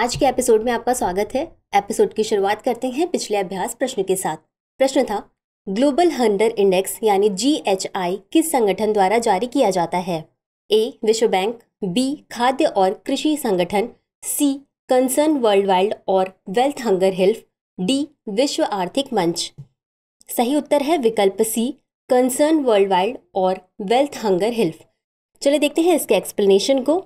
आज के एपिसोड में आपका स्वागत है एपिसोड की शुरुआत करते हैं पिछले अभ्यास प्रश्न के साथ प्रश्न था ग्लोबल हंडर इंडेक्स यानी जी एच आई किस संगठन द्वारा जारी किया जाता है ए विश्व बैंक बी खाद्य और कृषि संगठन सी कंसर्न वर्ल्ड वाइल्ड और वेल्थ हंगर हेल्प डी विश्व आर्थिक मंच सही उत्तर है विकल्प सी कंसर्न वर्ल्ड वाइल्ड और वेल्थ हंगर हेल्प चलिए देखते हैं इसके एक्सप्लेनेशन को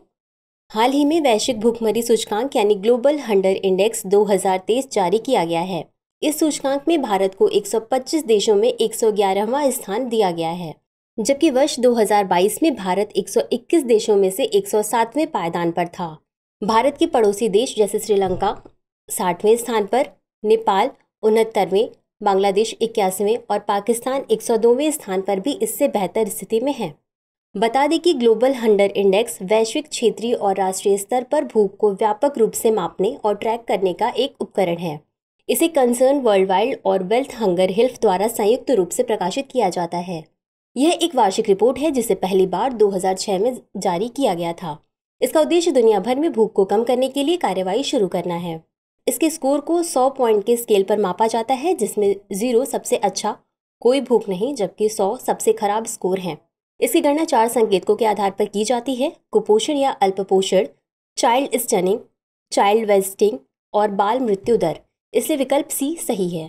हाल ही में वैश्विक भूखमरी सूचकांक यानी ग्लोबल हंडर इंडेक्स 2023 जारी किया गया है इस सूचकांक में भारत को 125 देशों में 111वां स्थान दिया गया है जबकि वर्ष 2022 में भारत 121 देशों में से 107वें पायदान पर था भारत के पड़ोसी देश जैसे श्रीलंका साठवें स्थान पर नेपाल उनहत्तरवें बांग्लादेश इक्यासवें और पाकिस्तान एक स्थान पर भी इससे बेहतर स्थिति में है बता दें कि ग्लोबल हंडर इंडेक्स वैश्विक क्षेत्रीय और राष्ट्रीय स्तर पर भूख को व्यापक रूप से मापने और ट्रैक करने का एक उपकरण है इसे कंसर्न वर्ल्ड वाइल्ड और वेल्थ हंगर हेल्थ द्वारा संयुक्त रूप से प्रकाशित किया जाता है यह एक वार्षिक रिपोर्ट है जिसे पहली बार 2006 में जारी किया गया था इसका उद्देश्य दुनिया भर में भूख को कम करने के लिए कार्यवाही शुरू करना है इसके स्कोर को 100 पॉइंट के स्केल पर मापा जाता है जिसमें जीरो सबसे अच्छा कोई भूख नहीं जबकि 100 सबसे खराब स्कोर हैं इसकी गणना चार संकेतकों के आधार पर की जाती है कुपोषण या अल्पपोषण चाइल्ड स्टनिंग चाइल्ड वेस्टिंग और बाल मृत्यु दर इसलिए विकल्प सी सही है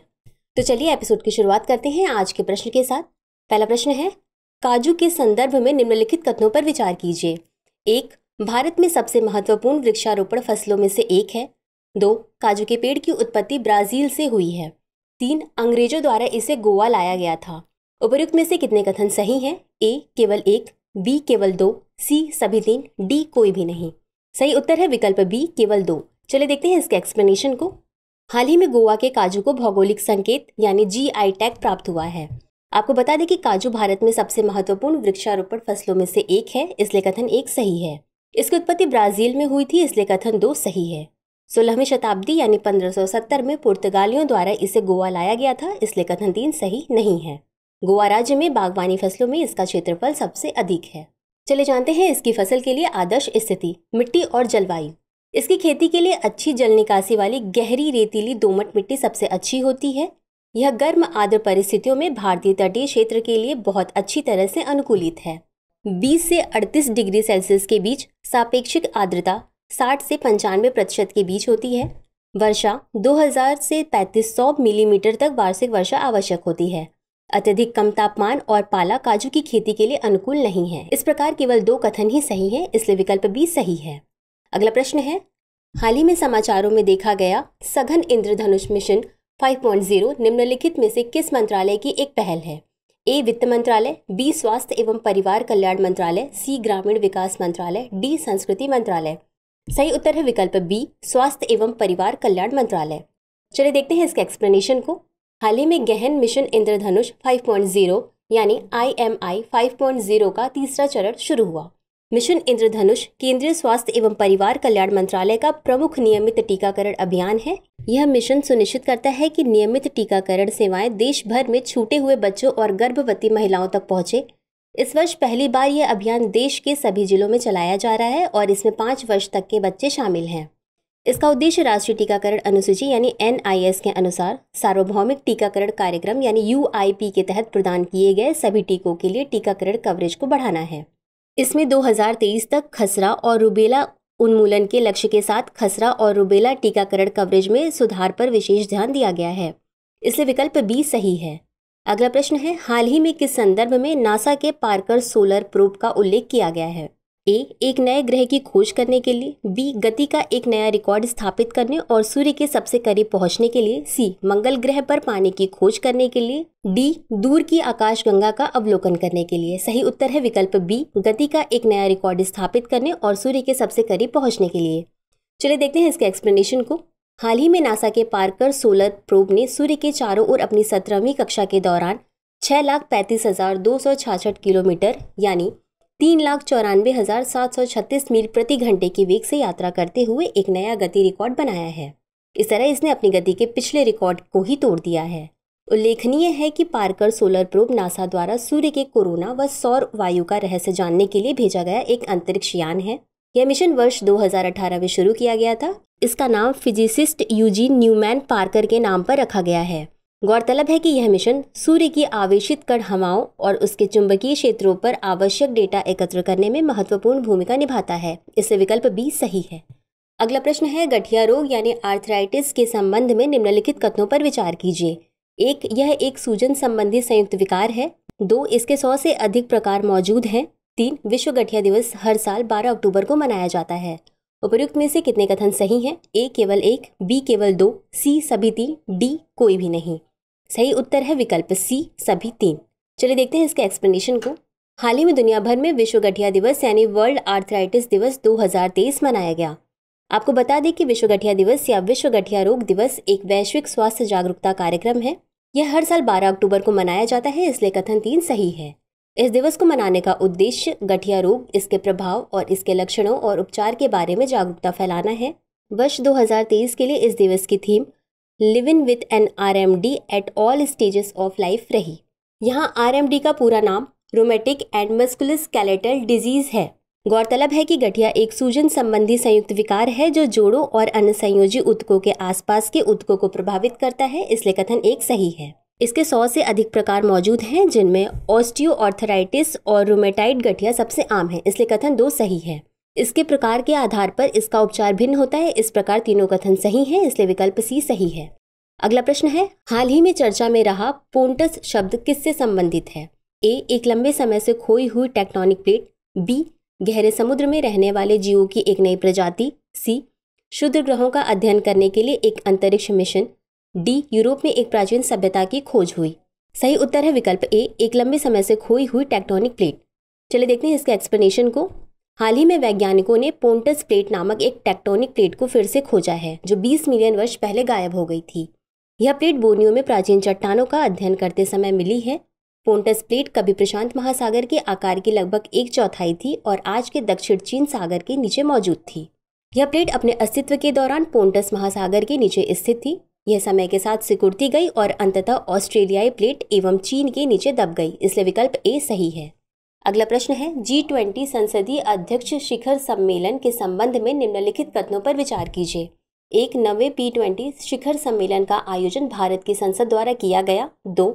तो चलिए एपिसोड की शुरुआत करते हैं आज के प्रश्न के साथ पहला प्रश्न है काजू के संदर्भ में निम्नलिखित कथनों पर विचार कीजिए एक भारत में सबसे महत्वपूर्ण वृक्षारोपण फसलों में से एक है दो काजू के पेड़ की उत्पत्ति ब्राजील से हुई है तीन अंग्रेजों द्वारा इसे गोवा लाया गया था उपयुक्त में से कितने कथन सही हैं ए केवल एक बी केवल दो सी सभी तीन डी कोई भी नहीं सही उत्तर है विकल्प बी केवल दो चले देखते हैं इसके एक्सप्लेनेशन को हाल ही में गोवा के काजू को भौगोलिक संकेत यानी जी आई टैग प्राप्त हुआ है आपको बता दें कि काजू भारत में सबसे महत्वपूर्ण वृक्षारोपण फसलों में से एक है इसलिए कथन एक सही है इसकी उत्पत्ति ब्राजील में हुई थी इसलिए कथन दो सही है सोलहवीं शताब्दी यानी 1570 में पुर्तगालियों द्वारा इसे गोवा लाया गया था इसलिए कथन तीन सही नहीं है गोवा राज्य में बागवानी फसलों में इसका क्षेत्रफल सबसे अधिक है चले जानते हैं इसकी फसल के लिए आदर्श स्थिति मिट्टी और जलवायु इसकी खेती के लिए अच्छी जल निकासी वाली गहरी रेतीली दोमट मिट्टी सबसे अच्छी होती है यह गर्म आर्द्र परिस्थितियों में भारतीय तटीय क्षेत्र के लिए बहुत अच्छी तरह से अनुकूलित है 20 से 38 डिग्री सेल्सियस के बीच सापेक्षिक आर्द्रता 60 से पंचानवे प्रतिशत के बीच होती है वर्षा 2000 से 3500 मिलीमीटर तक वार्षिक वर्षा आवश्यक होती है अत्यधिक कम तापमान और पाला काजू की खेती के लिए अनुकूल नहीं है इस प्रकार केवल दो कथन ही सही है इसलिए विकल्प बी सही है अगला प्रश्न है हाल ही में समाचारों में देखा गया सघन इंद्रधनुष मिशन 5.0 निम्नलिखित में से किस मंत्रालय की एक पहल है ए वित्त मंत्रालय बी स्वास्थ्य एवं परिवार कल्याण मंत्रालय सी ग्रामीण विकास मंत्रालय डी संस्कृति मंत्रालय सही उत्तर है विकल्प बी स्वास्थ्य एवं परिवार कल्याण मंत्रालय चलिए देखते हैं इसके एक्सप्लेनेशन को हाल ही में गहन मिशन इंद्रधनुष 5.0 यानी आईएमआई 5.0 का तीसरा चरण शुरू हुआ मिशन इंद्रधनुष केंद्रीय स्वास्थ्य एवं परिवार कल्याण मंत्रालय का प्रमुख नियमित टीकाकरण अभियान है यह मिशन सुनिश्चित करता है कि नियमित टीकाकरण सेवाएं देश भर में छूटे हुए बच्चों और गर्भवती महिलाओं तक पहुंचे इस वर्ष पहली बार यह अभियान देश के सभी जिलों में चलाया जा रहा है और इसमें पाँच वर्ष तक के बच्चे शामिल हैं इसका उद्देश्य राष्ट्रीय टीकाकरण अनुसूची यानी एन के अनुसार सार्वभौमिक टीकाकरण कार्यक्रम यानी यू के तहत प्रदान किए गए सभी टीकों के लिए टीकाकरण कवरेज को बढ़ाना है इसमें 2023 तक खसरा और रुबेला उन्मूलन के लक्ष्य के साथ खसरा और रुबेला टीकाकरण कवरेज में सुधार पर विशेष ध्यान दिया गया है इसलिए विकल्प बी सही है अगला प्रश्न है हाल ही में किस संदर्भ में नासा के पार्कर सोलर प्रोप का उल्लेख किया गया है ए एक नए ग्रह की खोज करने के लिए बी गति का एक नया रिकॉर्ड स्थापित करने और सूर्य के सबसे करीब पहुंचने के लिए सी मंगल ग्रह पर पानी की खोज करने के लिए डी दूर की आकाशगंगा का अवलोकन करने के लिए सही उत्तर है विकल्प बी गति का एक नया रिकॉर्ड स्थापित करने और सूर्य के सबसे करीब पहुंचने के लिए चलिए देखते हैं इसके एक्सप्लेनेशन को हाल ही में नासा के पार्कर सोलर प्रोब ने सूर्य के चारों ओर अपनी सत्रहवीं कक्षा के दौरान छह लाख पैंतीस हजार दो सौ छाछठ किलोमीटर यानी तीन लाख चौरानवे हज़ार सात सौ छत्तीस मील प्रति घंटे की वेग से यात्रा करते हुए एक नया गति रिकॉर्ड बनाया है इस तरह इसने अपनी गति के पिछले रिकॉर्ड को ही तोड़ दिया है उल्लेखनीय है कि पार्कर सोलर प्रोब नासा द्वारा सूर्य के कोरोना व सौर वायु का रहस्य जानने के लिए भेजा गया एक अंतरिक्ष यान है यह मिशन वर्ष 2018 में शुरू किया गया था इसका नाम फिजिसिस्ट यूजीन न्यूमैन पार्कर के नाम पर रखा गया है गौरतलब है कि यह मिशन सूर्य की आवेशित कण हवाओं और उसके चुंबकीय क्षेत्रों पर आवश्यक डेटा एकत्र करने में महत्वपूर्ण भूमिका निभाता है इससे विकल्प बी सही है अगला प्रश्न है गठिया रोग यानी आर्थराइटिस के संबंध में निम्नलिखित कथनों पर विचार कीजिए एक यह एक सूजन संबंधी संयुक्त विकार है दो इसके सौ से अधिक प्रकार मौजूद हैं तीन विश्व गठिया दिवस हर साल 12 अक्टूबर को मनाया जाता है उपयुक्त में से कितने कथन सही हैं ए केवल एक बी केवल दो सी सभी तीन डी कोई भी नहीं सही उत्तर है विकल्प सी सभी तीन चलिए देखते हैं इसके एक्सप्लेनेशन को हाल ही में दुनिया भर में विश्व गठिया दिवस यानी वर्ल्ड आर्थराइटिस दिवस 2023 मनाया गया आपको बता दें कि विश्व गठिया दिवस या विश्व गठिया रोग दिवस एक वैश्विक स्वास्थ्य जागरूकता कार्यक्रम है यह हर साल 12 अक्टूबर को मनाया जाता है इसलिए कथन तीन सही है इस दिवस को मनाने का उद्देश्य गठिया रोग इसके प्रभाव और इसके लक्षणों और उपचार के बारे में जागरूकता फैलाना है वर्ष दो के लिए इस दिवस की theme live with N D at all stages of life रही यहाँ डी का पूरा नाम रोमेटिक एंड मस्कुलस्केलेटल डिजीज है गौरतलब है कि गठिया एक सूजन संबंधी संयुक्त विकार है जो जोड़ों और अन्य संयोजी उत्कों के आसपास के उत्कों को प्रभावित करता है इसलिए कथन एक सही है इसके सौ से अधिक प्रकार मौजूद हैं जिनमें ऑस्टियो और रोमेटाइड गठिया सबसे आम है इसलिए कथन दो सही है इसके प्रकार के आधार पर इसका उपचार भिन्न होता है इस प्रकार तीनों कथन सही है इसलिए विकल्प सी सही है अगला प्रश्न है हाल ही में चर्चा में रहा पोन्टस शब्द किससे संबंधित है ए एक लंबे समय से खोई हुई टेक्टोनिक प्लेट बी गहरे समुद्र में रहने वाले जीवों की एक नई प्रजाति सी शुद्ध ग्रहों का अध्ययन करने के लिए एक अंतरिक्ष मिशन डी यूरोप में एक प्राचीन सभ्यता की खोज हुई सही उत्तर है विकल्प ए एक लंबे समय से खोई हुई टेक्टोनिक प्लेट चलिए देखते हैं इसके एक्सप्लेनेशन को हाल ही में वैज्ञानिकों ने पोन्टस प्लेट नामक एक टेक्टोनिक प्लेट को फिर से खोजा है जो 20 मिलियन वर्ष पहले गायब हो गई थी यह प्लेट बोर्नियो में प्राचीन चट्टानों का अध्ययन करते समय मिली है पोन्टस प्लेट कभी प्रशांत महासागर के आकार की लगभग एक चौथाई थी और आज के दक्षिण चीन सागर के नीचे मौजूद थी यह प्लेट अपने अस्तित्व के दौरान पोन्टस महासागर के नीचे स्थित थी यह समय के साथ सिकुड़ती गई और अंततः ऑस्ट्रेलियाई प्लेट एवं चीन के नीचे दब गई इसलिए विकल्प ए सही है अगला प्रश्न है जी ट्वेंटी संसदीय अध्यक्ष शिखर सम्मेलन के संबंध में निम्नलिखित कथनों पर विचार कीजिए एक नवे पी ट्वेंटी शिखर सम्मेलन का आयोजन भारत की संसद द्वारा किया गया दो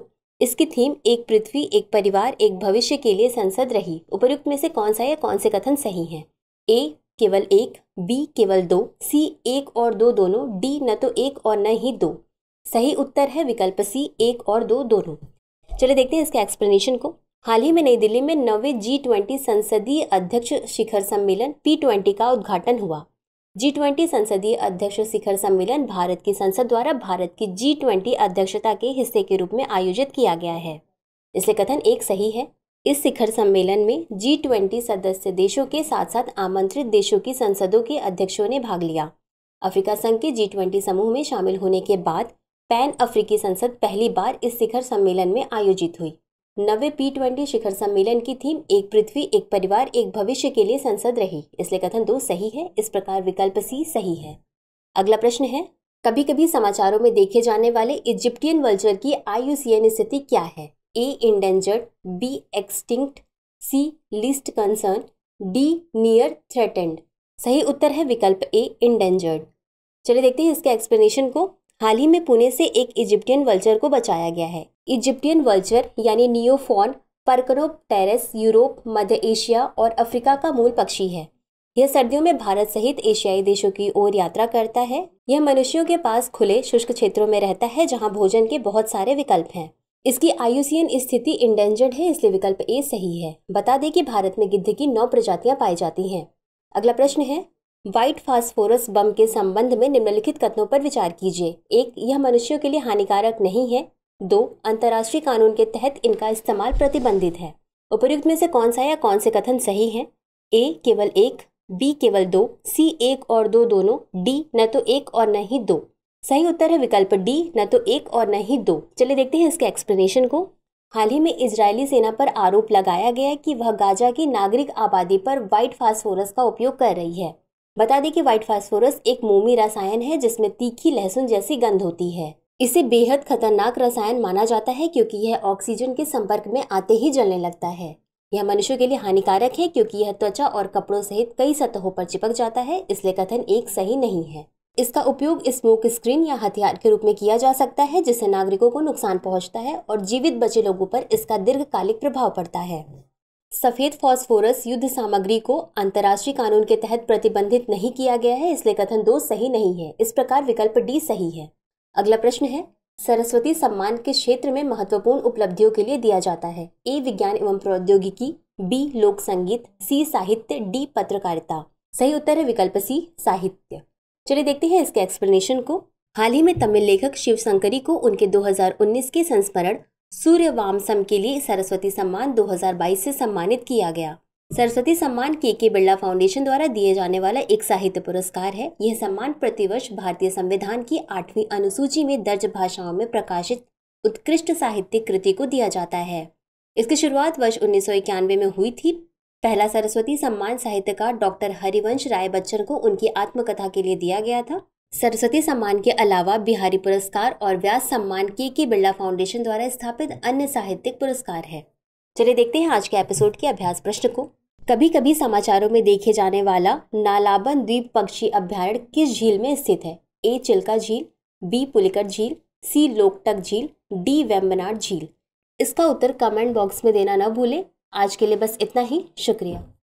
इसकी थीम एक पृथ्वी एक परिवार एक भविष्य के लिए संसद रही उपयुक्त में से कौन सा या कौन से कथन सही है ए केवल एक बी केवल दो सी एक और दो दोनों डी न तो एक और न ही दो सही उत्तर है विकल्प सी एक और दो दोनों चलिए देखते हैं इसके एक्सप्लेनेशन को हाल ही में नई दिल्ली में नवे जी ट्वेंटी संसदीय अध्यक्ष शिखर सम्मेलन पी ट्वेंटी का उद्घाटन हुआ जी ट्वेंटी संसदीय अध्यक्ष शिखर सम्मेलन भारत की संसद द्वारा भारत की जी ट्वेंटी अध्यक्षता के हिस्से के रूप में आयोजित किया गया है इसलिए कथन एक सही है इस शिखर सम्मेलन में जी ट्वेंटी सदस्य देशों के साथ साथ आमंत्रित देशों की संसदों के अध्यक्षों ने भाग लिया अफ्रीका संघ के जी ट्वेंटी समूह में शामिल होने के बाद पैन अफ्रीकी संसद पहली बार इस शिखर सम्मेलन में आयोजित हुई नवे पी ट्वेंटी शिखर सम्मेलन की थीम एक पृथ्वी एक परिवार एक भविष्य के लिए संसद रही इसलिए कथन दो सही है इस प्रकार विकल्प सी सही है अगला प्रश्न है कभी कभी समाचारों में देखे जाने वाले इजिप्टियन वल्चर की आईयूसीएन स्थिति क्या है A endangered B extinct C least concern D near threatened सही उत्तर है विकल्प ए इंडेंजर्ड चलिए देखते हैं इसके एक्सप्लेनेशन को हाल ही में पुणे से एक इजिप्टियन वल्चर को बचाया गया है इजिप्टियन वल्चर यानी नियोफॉन टेरेस यूरोप मध्य एशिया और अफ्रीका का मूल पक्षी है यह सर्दियों में भारत सहित एशियाई देशों की ओर यात्रा करता है यह मनुष्यों के पास खुले शुष्क क्षेत्रों में रहता है जहां भोजन के बहुत सारे विकल्प हैं इसकी आयुसीयन स्थिति इंडेंजर्ड है इसलिए विकल्प ए सही है बता दें कि भारत में गिद्ध की नौ प्रजातियां पाई जाती हैं अगला प्रश्न है व्हाइट फास्फोरस बम के संबंध में निम्नलिखित कथनों पर विचार कीजिए एक यह मनुष्यों के लिए हानिकारक नहीं है दो अंतर्राष्ट्रीय कानून के तहत इनका इस्तेमाल प्रतिबंधित है उपयुक्त में से कौन सा या कौन से कथन सही है ए केवल एक बी केवल दो सी एक और दो दोनों डी न तो एक और न ही दो सही उत्तर है विकल्प डी न तो एक और न ही दो चलिए देखते हैं इसके एक्सप्लेनेशन को हाल ही में इजरायली सेना पर आरोप लगाया गया कि वह गाजा की नागरिक आबादी पर व्हाइट फास्फोरस का उपयोग कर रही है बता दें कि व्हाइट फास्फोरस एक मोमी रसायन है जिसमें तीखी लहसुन जैसी गंध होती है इसे बेहद खतरनाक रसायन माना जाता है क्योंकि यह ऑक्सीजन के संपर्क में आते ही जलने लगता है यह मनुष्य के लिए हानिकारक है क्योंकि यह त्वचा और कपड़ों सहित कई सतहों पर चिपक जाता है इसलिए कथन एक सही नहीं है इसका उपयोग स्मोक स्क्रीन या हथियार के रूप में किया जा सकता है जिससे नागरिकों को नुकसान पहुंचता है और जीवित बचे लोगों पर इसका दीर्घकालिक प्रभाव पड़ता है सफेद फॉस्फोरस युद्ध सामग्री को अंतर्राष्ट्रीय कानून के तहत प्रतिबंधित नहीं किया गया है इसलिए कथन दो सही नहीं है इस प्रकार विकल्प डी सही है अगला प्रश्न है सरस्वती सम्मान के क्षेत्र में महत्वपूर्ण उपलब्धियों के लिए दिया जाता है ए विज्ञान एवं प्रौद्योगिकी बी लोक संगीत सी साहित्य डी पत्रकारिता सही उत्तर है विकल्प सी साहित्य चलिए देखते हैं इसके एक्सप्लेनेशन को हाल ही में तमिल लेखक शिव शंकरी को उनके 2019 के संस्मरण सूर्य वामसम के लिए सरस्वती सम्मान 2022 से सम्मानित किया गया सरस्वती सम्मान के के बिरला फाउंडेशन द्वारा दिए जाने वाला एक साहित्य पुरस्कार है यह सम्मान प्रतिवर्ष भारतीय संविधान की आठवीं अनुसूची में दर्ज भाषाओं में प्रकाशित उत्कृष्ट साहित्यिक कृति को दिया जाता है इसकी शुरुआत वर्ष उन्नीस में हुई थी पहला सरस्वती सम्मान साहित्यकार डॉक्टर हरिवंश राय बच्चन को उनकी आत्मकथा के लिए दिया गया था सरस्वती सम्मान के अलावा बिहारी पुरस्कार और व्यास सम्मान के के बिरला फाउंडेशन द्वारा स्थापित अन्य साहित्यिक पुरस्कार है चलिए देखते हैं आज के एपिसोड के अभ्यास प्रश्न को कभी कभी समाचारों में देखे जाने वाला नालाबन द्वीप पक्षी अभ्यारण्य किस झील में स्थित है ए चिल्का झील बी पुलिकट झील सी लोकटक झील डी वेम्बनाड झील इसका उत्तर कमेंट बॉक्स में देना न भूलें आज के लिए बस इतना ही शुक्रिया